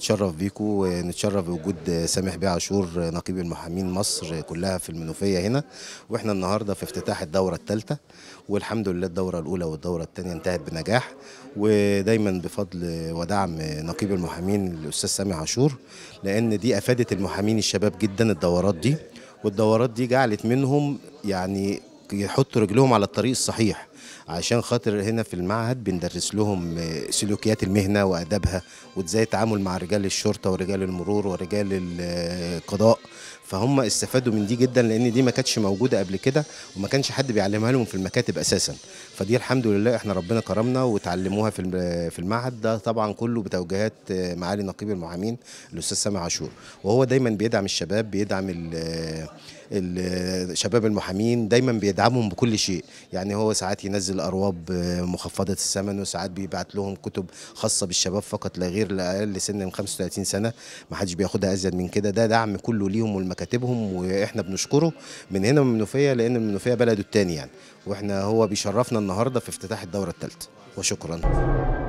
نتشرف بيكم ونتشرف بوجود سامح بيه عاشور نقيب المحامين مصر كلها في المنوفيه هنا واحنا النهارده في افتتاح الدوره الثالثه والحمد لله الدوره الاولى والدوره الثانيه انتهت بنجاح ودايما بفضل ودعم نقيب المحامين الاستاذ سامح عاشور لان دي افادت المحامين الشباب جدا الدورات دي والدورات دي جعلت منهم يعني يحطوا رجلهم على الطريق الصحيح عشان خاطر هنا في المعهد بندرس لهم آه، سلوكيات المهنه وادابها وازاي التعامل مع رجال الشرطه ورجال المرور ورجال آه، القضاء فهم استفادوا من دي جدا لان دي ما كانتش موجوده قبل كده وما كانش حد بيعلمها لهم في المكاتب اساسا فدي الحمد لله احنا ربنا كرمنا وتعلموها في آه، في المعهد ده طبعا كله بتوجيهات معالي نقيب المعامين الاستاذ سامي عاشور وهو دايما بيدعم الشباب بيدعم شباب المحامين دايما بيدعمهم بكل شيء يعني هو ساعات ينزل أرواب آه، مخفضة الثمن وساعات بيبعت لهم كتب خاصة بالشباب فقط لا غير لأقل سن من 35 سنة ما حدش بياخدها أزيد من كده ده دعم كله ليهم ولمكاتبهم وإحنا بنشكره من هنا من المنوفية لأن المنوفية بلده الثاني يعني وإحنا هو بيشرفنا النهاردة في افتتاح الدورة الثالثة وشكرا